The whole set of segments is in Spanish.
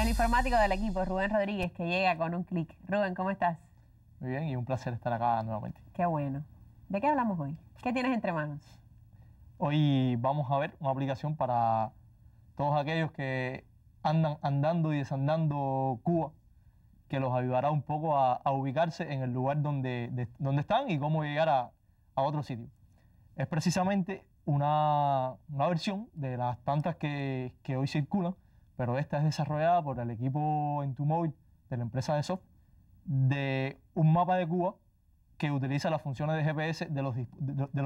El informático del equipo, Rubén Rodríguez, que llega con un clic. Rubén, ¿cómo estás? Muy bien y un placer estar acá nuevamente. Qué bueno. ¿De qué hablamos hoy? ¿Qué tienes entre manos? Hoy vamos a ver una aplicación para todos aquellos que andan andando y desandando Cuba, que los ayudará un poco a, ubicarse en el lugar donde, donde están y cómo llegar a, a otro sitio. Es precisamente una, una, versión de las tantas que, que hoy circulan pero esta es desarrollada por el equipo en tu móvil de la empresa de soft de un mapa de Cuba que utiliza las funciones de GPS de los,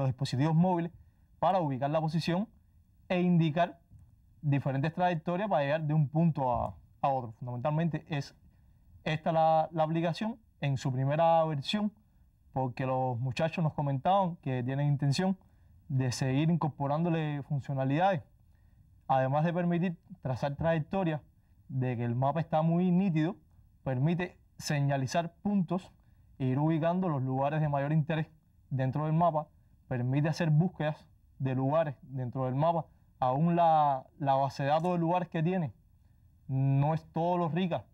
dispositivos móviles para ubicar la posición e indicar diferentes trayectorias para llegar de un punto a, otro. Fundamentalmente es esta la, la, aplicación en su primera versión, porque los muchachos nos comentaban que tienen intención de seguir incorporándole funcionalidades además de permitir trazar trayectorias, de que el mapa está muy nítido, permite señalizar puntos e ir ubicando los lugares de mayor interés dentro del mapa, permite hacer búsquedas de lugares dentro del mapa, aún la, base de datos de lugares que tiene no es todo lo rica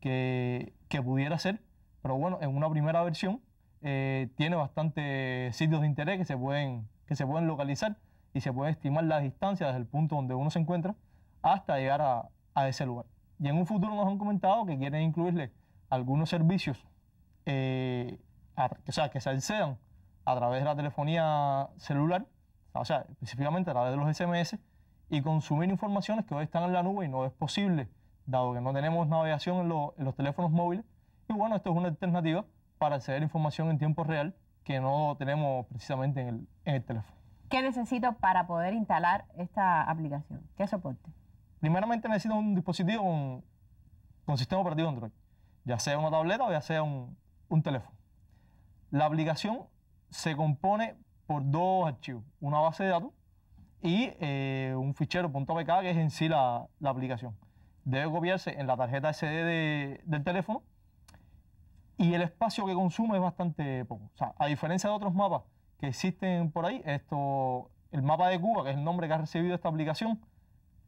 que, pudiera ser, pero bueno, en una primera versión eh, tiene bastantes sitios de interés que se pueden, que se pueden localizar y se puede estimar la distancia desde el punto donde uno se encuentra hasta llegar a, ese lugar. Y en un futuro nos han comentado que quieren incluirle algunos servicios eh, o sea, que se accedan a través de la telefonía celular, o sea, específicamente a través de los SMS, y consumir informaciones que hoy están en la nube y no es posible, dado que no tenemos navegación en, los teléfonos móviles. Y bueno, esto es una alternativa para acceder a información en tiempo real que no tenemos precisamente en el teléfono. ¿Qué necesito para poder instalar esta aplicación? ¿Qué soporte? Primeramente necesito un dispositivo con, sistema operativo Android, ya sea una tableta o ya sea un, teléfono. La aplicación se compone por dos archivos, una base de datos y eh, un fichero .apk que es en sí la, aplicación. Debe copiarse en la tarjeta SD del teléfono y el espacio que consume es bastante poco. a diferencia de otros mapas que existen por ahí. Esto, el mapa de Cuba, que es el nombre que ha recibido esta aplicación,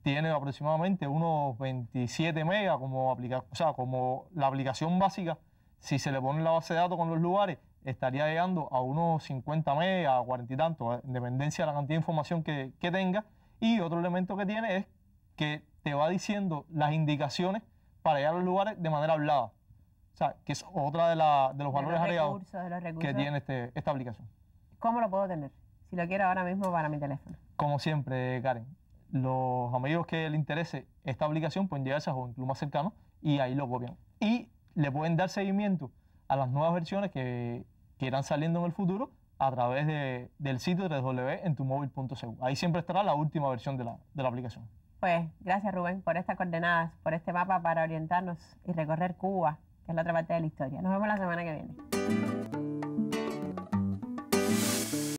tiene aproximadamente unos 27 megas como, aplica o sea, como la aplicación básica. Si se le pone la base de datos con los lugares, estaría llegando a unos 50 megas, 40 y tanto, en dependencia de la cantidad de información que, que tenga. Y otro elemento que tiene es que te va diciendo las indicaciones para llegar a los lugares de manera hablada. O sea, que es otra de, la, de los valores agregados que tiene este, esta aplicación. ¿Cómo lo puedo tener? Si lo quiero ahora mismo para mi teléfono. Como siempre, Karen, los amigos que le interese esta aplicación pueden llegarse a Joven Club más cercano y ahí lo copian. Y le pueden dar seguimiento a las nuevas versiones que, que irán saliendo en el futuro a través de, del sitio www.entumovil.cu. Ahí siempre estará la última versión de la, de la aplicación. Pues gracias Rubén por estas coordenadas, por este mapa para orientarnos y recorrer Cuba, que es la otra parte de la historia. Nos vemos la semana que viene.